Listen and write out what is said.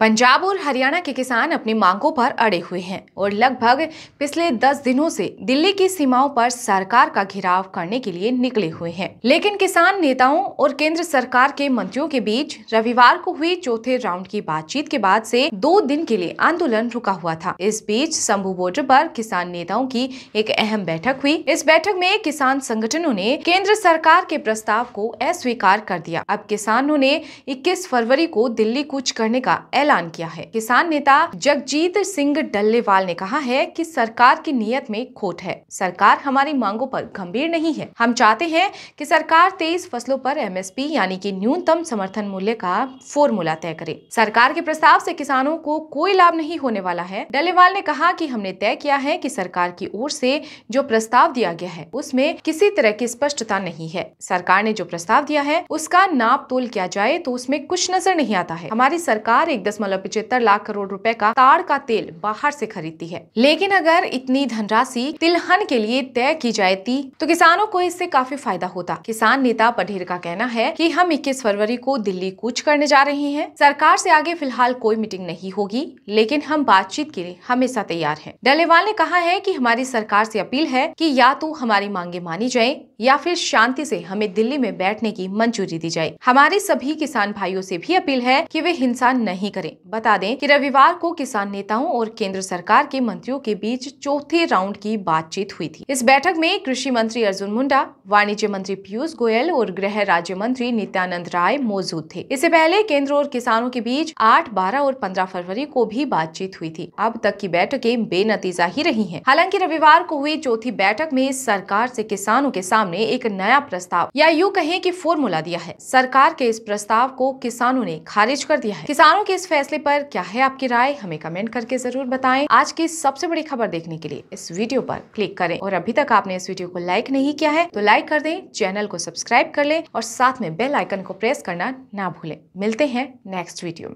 पंजाब और हरियाणा के किसान अपनी मांगों पर अड़े हुए हैं और लगभग पिछले दस दिनों से दिल्ली की सीमाओं पर सरकार का घेराव करने के लिए निकले हुए हैं लेकिन किसान नेताओं और केंद्र सरकार के मंत्रियों के बीच रविवार को हुई चौथे राउंड की बातचीत के बाद से दो दिन के लिए आंदोलन रुका हुआ था इस बीच शंभू बॉर्डर आरोप किसान नेताओं की एक अहम बैठक हुई इस बैठक में किसान संगठनों ने केंद्र सरकार के प्रस्ताव को अस्वीकार कर दिया अब किसानों ने इक्कीस फरवरी को दिल्ली कूच करने का ऐलान किया है किसान नेता जगजीत सिंह डल्लेवाल ने कहा है कि सरकार की नियत में खोट है सरकार हमारी मांगों पर गंभीर नहीं है हम चाहते हैं कि सरकार तेईस फसलों पर एमएसपी यानी कि न्यूनतम समर्थन मूल्य का फॉर्मूला तय करे सरकार के प्रस्ताव से किसानों को कोई लाभ नहीं होने वाला है डल्लेवाल ने कहा कि हमने तय किया है कि सरकार की ओर से जो प्रस्ताव दिया गया है उसमें किसी तरह की स्पष्टता नहीं है सरकार ने जो प्रस्ताव दिया है उसका नाप तोल किया जाए तो उसमें कुछ नजर नहीं आता है हमारी सरकार एक दशमलव पिछहत्तर लाख करोड़ रुपए का ताड़ का तेल बाहर से खरीदती है लेकिन अगर इतनी धनराशि तिलहन के लिए तय की जाती तो किसानों को इससे काफी फायदा होता किसान नेता पढ़ेर का कहना है की हम इक्कीस फरवरी को दिल्ली कूच करने जा रहे हैं सरकार ऐसी आगे फिलहाल कोई मीटिंग नहीं होगी लेकिन हम बातचीत के लिए हमेशा तैयार है डलेवाल ने कहा है की हमारी सरकार ऐसी अपील है की या तो हमारी मांगे मानी जाए या फिर शांति से हमें दिल्ली में बैठने की मंजूरी दी जाए हमारे सभी किसान भाइयों से भी अपील है कि वे हिंसा नहीं करें बता दें कि रविवार को किसान नेताओं और केंद्र सरकार के मंत्रियों के बीच चौथे राउंड की बातचीत हुई थी इस बैठक में कृषि मंत्री अर्जुन मुंडा वाणिज्य मंत्री पीयूष गोयल और गृह राज्य मंत्री नित्यानंद राय मौजूद थे इससे पहले केंद्र और किसानों के बीच आठ बारह और पंद्रह फरवरी को भी बातचीत हुई थी अब तक की बैठकें बेनतीजा ही रही हैं। हालांकि रविवार को हुई चौथी बैठक में सरकार से किसानों के सामने सामने एक नया प्रस्ताव या यूँ कहें कि फॉर्मूला दिया है सरकार के इस प्रस्ताव को किसानों ने खारिज कर दिया है किसानों के इस फैसले पर क्या है आपकी राय हमें कमेंट करके जरूर बताएं आज की सबसे बड़ी खबर देखने के लिए इस वीडियो पर क्लिक करें और अभी तक आपने इस वीडियो को लाइक नहीं किया है तो लाइक कर दें चैनल को सब्सक्राइब कर लें और साथ में बेल आइकन को प्रेस करना ना भूलें मिलते हैं नेक्स्ट वीडियो में